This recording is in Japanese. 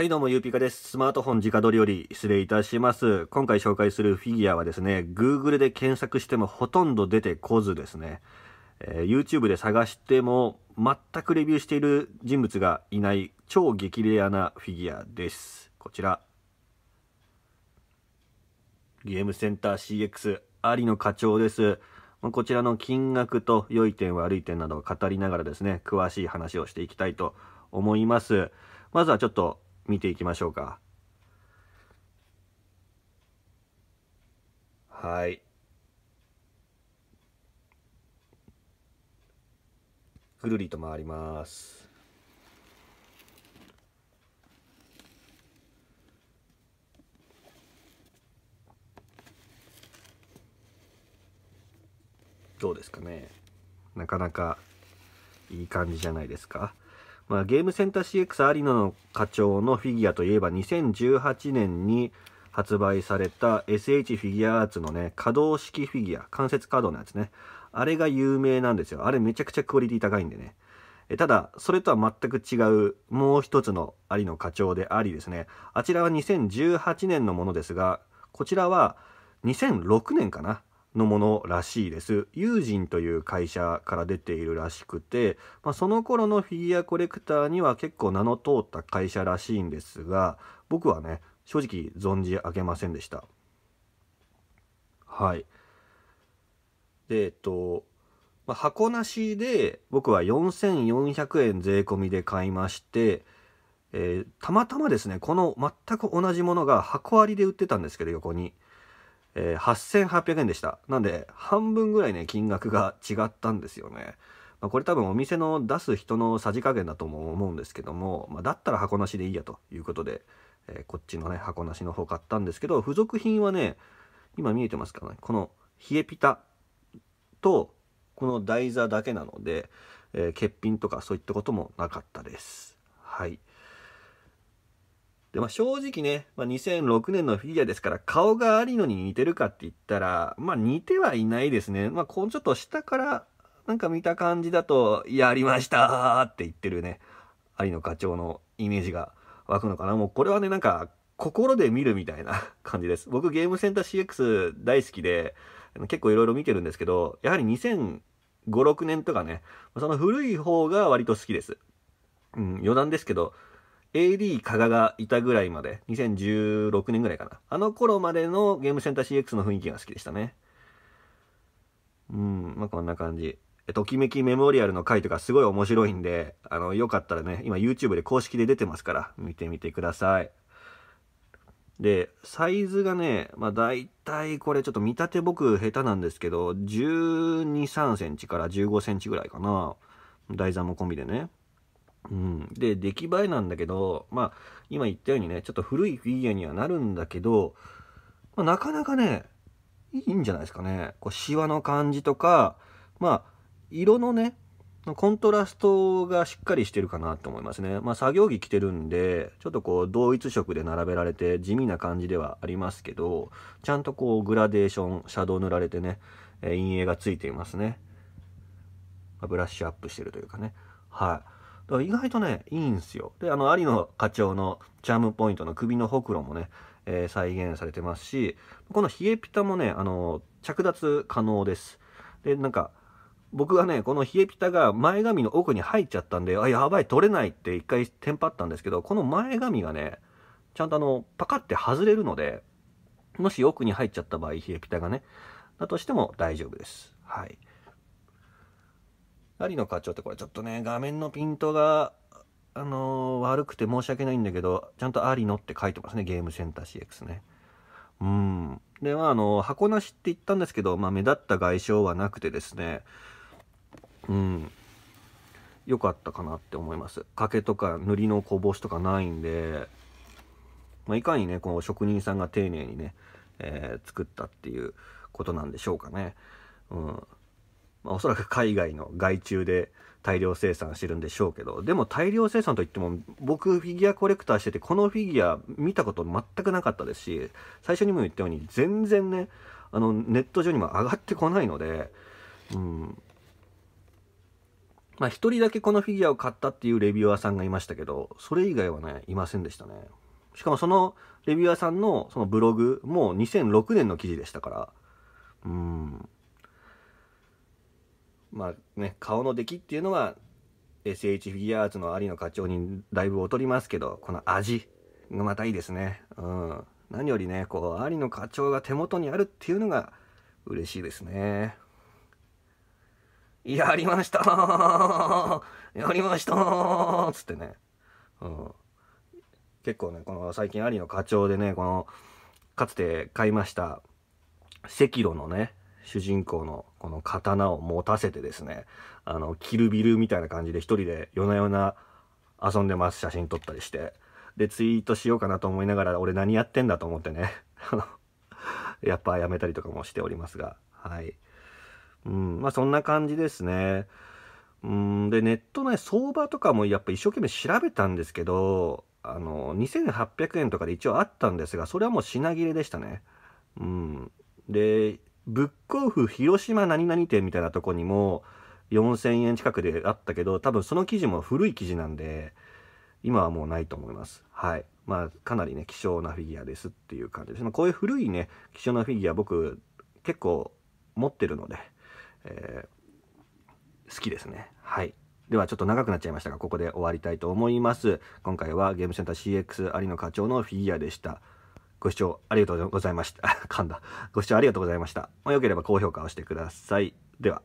はいどうも、ゆうぴかです。スマートフォン直撮りより失礼いたします。今回紹介するフィギュアはですね、Google で検索してもほとんど出てこずですね、えー、YouTube で探しても全くレビューしている人物がいない超激レアなフィギュアです。こちら。ゲームセンター CX、ありの課長です。こちらの金額と良い点悪い点などを語りながらですね、詳しい話をしていきたいと思います。まずはちょっと見ていきましょうかはいぐるりと回りますどうですかねなかなかいい感じじゃないですかまあ、ゲームセンター CX 有野の課長のフィギュアといえば2018年に発売された SH フィギュアアーツのね可動式フィギュア関節可動のやつねあれが有名なんですよあれめちゃくちゃクオリティ高いんでねえただそれとは全く違うもう一つの有野課長でありですねあちらは2018年のものですがこちらは2006年かなのものらしいです。友人という会社から出ているらしくて、まあ、その頃のフィギュアコレクターには結構名の通った会社らしいんですが、僕はね、正直存じ上げませんでした。はい。で、えっと、まあ、箱なしで僕は4400円税込みで買いまして、えー、たまたまですね、この全く同じものが箱ありで売ってたんですけど、横に。えー、8800円でした。なんで、半分ぐらいね、金額が違ったんですよね。まあ、これ多分お店の出す人のさじ加減だとも思うんですけども、まあ、だったら箱なしでいいやということで、えー、こっちのね、箱なしの方買ったんですけど、付属品はね、今見えてますかね、この冷えピタと、この台座だけなので、えー、欠品とかそういったこともなかったです。はい。で、まあ、正直ね、まあ、2006年のフィギュアですから、顔がありのに似てるかって言ったら、まあ、似てはいないですね。まあ、こうちょっと下からなんか見た感じだと、やりましたって言ってるね、りの課長のイメージが湧くのかな。もうこれはね、なんか、心で見るみたいな 感じです。僕、ゲームセンター CX 大好きで、結構いろいろ見てるんですけど、やはり2005、6年とかね、その古い方が割と好きです。うん、余談ですけど、AD 加賀がいたぐらいまで、2016年ぐらいかな。あの頃までのゲームセンター CX の雰囲気が好きでしたね。うん、まあ、こんな感じ。ときめきメモリアルの回とかすごい面白いんで、あの、よかったらね、今 YouTube で公式で出てますから、見てみてください。で、サイズがね、まあ大体これちょっと見立て僕下手なんですけど、12、3センチから15センチぐらいかな。台座も込みでね。うん、で出来栄えなんだけど、まあ、今言ったようにねちょっと古いフィギュアにはなるんだけど、まあ、なかなかねいいんじゃないですかねこうシワの感じとかまあ色のねコントラストがしっかりしてるかなと思いますね。まあ作業着着てるんで、ちょっとこう同一色で並べられて地味な感じではありますけど、ちゃんとこうグラデーション、シャドウ塗られてね、陰影がついていますね。ブラッシュアップしてるというかね。はい。だから意外とね、いいんすよ。で、あの、有野課長のチャームポイントの首のほくろもね、えー、再現されてますし、このヒエピタもね、あの、着脱可能です。で、なんか、僕がね、このヒエピタが前髪の奥に入っちゃったんで、あ、やばい、取れないって一回テンパったんですけど、この前髪がね、ちゃんとあの、パカって外れるので、もし奥に入っちゃった場合、ヒエピタがね、だとしても大丈夫です。はい。有の課長ってこれちょっとね、画面のピントが、あのー、悪くて申し訳ないんだけど、ちゃんと有野って書いてますね、ゲームセンター CX ね。うん。で、まあ、あの、箱なしって言ったんですけど、まあ、目立った外傷はなくてですね、うん。良かったかなって思います。掛けとか塗りのこぼしとかないんで、まあ、いかにね、この職人さんが丁寧にね、えー、作ったっていうことなんでしょうかね。うん。まあ、おそらく海外の外注で大量生産してるんでしょうけどでも大量生産といっても僕フィギュアコレクターしててこのフィギュア見たこと全くなかったですし最初にも言ったように全然ねあのネット上にも上がってこないので、うんまあ、一人だけこのフィギュアを買ったっていうレビュアーさんがいましたけどそれ以外はねいませんでしたねしかもそのレビュアーさんのそのブログも2006年の記事でしたからうんまあね、顔の出来っていうのは SH フィギュアーツのりの課長にだいぶ劣りますけどこの味がまたいいですね、うん、何よりねこうりの課長が手元にあるっていうのが嬉しいですねやりましたーやりましたーつってね、うん、結構ねこの最近りの課長でねこのかつて買いました赤炉のね主人公のこの刀を持たせてですねあのキルビルみたいな感じで一人で夜な夜な遊んでます写真撮ったりしてでツイートしようかなと思いながら俺何やってんだと思ってね やっぱやめたりとかもしておりますがはいうんまあそんな感じですねうんでネットの、ね、相場とかもやっぱ一生懸命調べたんですけどあの2800円とかで一応あったんですがそれはもう品切れでしたねうんでブックオフ広島何々店みたいなとこにも4000円近くであったけど、多分その記事も古い記事なんで、今はもうないと思います。はい。まあ、かなりね、希少なフィギュアですっていう感じです。まあ、こういう古いね、希少なフィギュア僕結構持ってるので、えー、好きですね。はい。ではちょっと長くなっちゃいましたが、ここで終わりたいと思います。今回はゲームセンター CX 有野課長のフィギュアでした。ご視聴ありがとうございました。噛んだ。ご視聴ありがとうございました。まあ、よければ高評価をしてください。では。